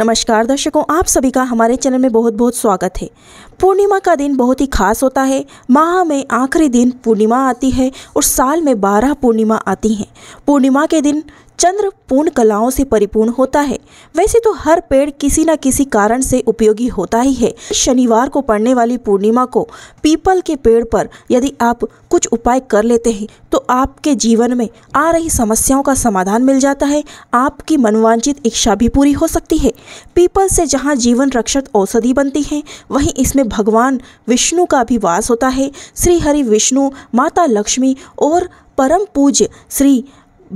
नमस्कार दर्शकों आप सभी का हमारे चैनल में बहुत बहुत स्वागत है पूर्णिमा का दिन बहुत ही खास होता है माह में आखिरी दिन पूर्णिमा आती है और साल में बारह पूर्णिमा आती हैं पूर्णिमा के दिन चंद्र पूर्ण कलाओं से परिपूर्ण होता है वैसे तो हर पेड़ किसी न किसी कारण से उपयोगी होता ही है शनिवार को पड़ने वाली पूर्णिमा को पीपल के पेड़ पर यदि आप कुछ उपाय कर लेते हैं तो आपके जीवन में आ रही समस्याओं का समाधान मिल जाता है आपकी मनवांचित इच्छा भी पूरी हो सकती है पीपल से जहाँ जीवन रक्षक औषधि बनती है वहीं इसमें भगवान विष्णु का भी वास होता है श्री हरि विष्णु माता लक्ष्मी और परम पूज्य श्री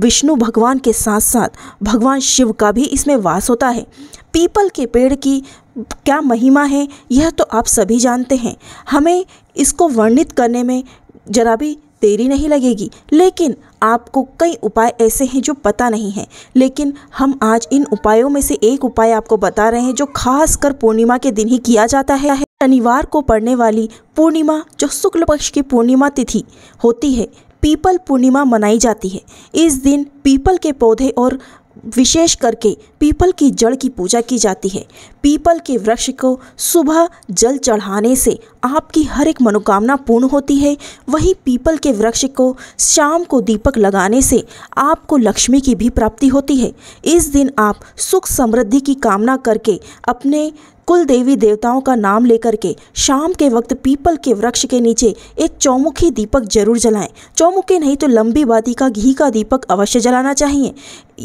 विष्णु भगवान के साथ साथ भगवान शिव का भी इसमें वास होता है पीपल के पेड़ की क्या महिमा है यह तो आप सभी जानते हैं हमें इसको वर्णित करने में जरा भी देरी नहीं लगेगी लेकिन आपको कई उपाय ऐसे हैं जो पता नहीं है लेकिन हम आज इन उपायों में से एक उपाय आपको बता रहे हैं जो खास कर पूर्णिमा के दिन ही किया जाता है शनिवार को पड़ने वाली पूर्णिमा जो शुक्ल पक्ष की पूर्णिमा तिथि होती है पीपल पूर्णिमा मनाई जाती है इस दिन पीपल के पौधे और विशेष करके पीपल की जड़ की पूजा की जाती है पीपल के वृक्ष को सुबह जल चढ़ाने से आपकी हर एक मनोकामना पूर्ण होती है वहीं पीपल के वृक्ष को शाम को दीपक लगाने से आपको लक्ष्मी की भी प्राप्ति होती है इस दिन आप सुख समृद्धि की कामना करके अपने कुल देवी देवताओं का नाम लेकर के शाम के वक्त पीपल के वृक्ष के नीचे एक चौमुखी दीपक जरूर जलाएं चौमुखी नहीं तो लंबी बाती का घी का दीपक अवश्य जलाना चाहिए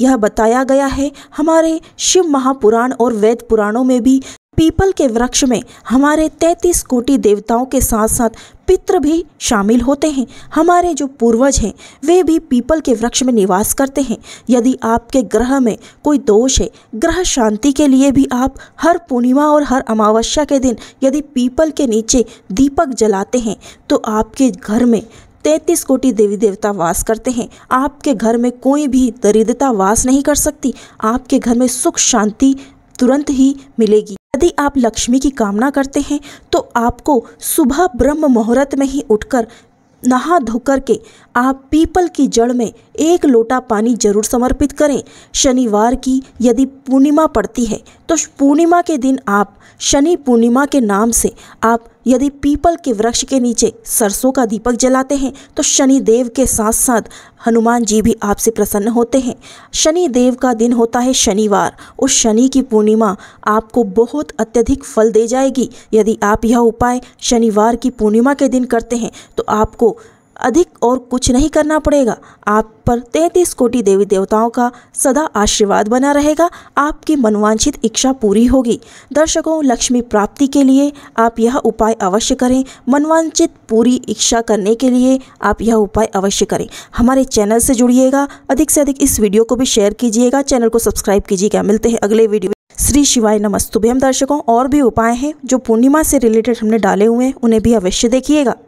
यह बताया गया है हमारे शिव महापुराण और वैद पुराणों में भी पीपल के वृक्ष में हमारे तैंतीस कोटि देवताओं के साथ साथ पित्र भी शामिल होते हैं हमारे जो पूर्वज हैं वे भी पीपल के वृक्ष में निवास करते हैं यदि आपके ग्रह में कोई दोष है ग्रह शांति के लिए भी आप हर पूर्णिमा और हर अमावस्या के दिन यदि पीपल के नीचे दीपक जलाते हैं तो आपके घर में तैंतीस कोटि देवी देवता वास करते हैं आपके घर में कोई भी दरिद्रता वास नहीं कर सकती आपके घर में सुख शांति तुरंत ही मिलेगी यदि आप लक्ष्मी की कामना करते हैं तो आपको सुबह ब्रह्म मुहूर्त में ही उठकर नहा धोकर के आप पीपल की जड़ में एक लोटा पानी जरूर समर्पित करें शनिवार की यदि पूर्णिमा पड़ती है तो पूर्णिमा के दिन आप शनि पूर्णिमा के नाम से आप यदि पीपल के वृक्ष के नीचे सरसों का दीपक जलाते हैं तो शनि देव के साथ साथ हनुमान जी भी आपसे प्रसन्न होते हैं शनि देव का दिन होता है शनिवार उस शनि की पूर्णिमा आपको बहुत अत्यधिक फल दे जाएगी यदि आप यह उपाय शनिवार की पूर्णिमा के दिन करते हैं तो आपको अधिक और कुछ नहीं करना पड़ेगा आप पर तैंतीस कोटि देवी देवताओं का सदा आशीर्वाद बना रहेगा आपकी मनवांछित इच्छा पूरी होगी दर्शकों लक्ष्मी प्राप्ति के लिए आप यह उपाय अवश्य करें मनवांछित पूरी इच्छा करने के लिए आप यह उपाय अवश्य करें हमारे चैनल से जुड़िएगा अधिक से अधिक इस वीडियो को भी शेयर कीजिएगा चैनल को सब्सक्राइब कीजिएगा मिलते हैं अगले वीडियो श्री शिवाय नमस्तुभ्यम दर्शकों और भी उपाय हैं जो पूर्णिमा से रिलेटेड हमने डाले हुए हैं उन्हें भी अवश्य देखिएगा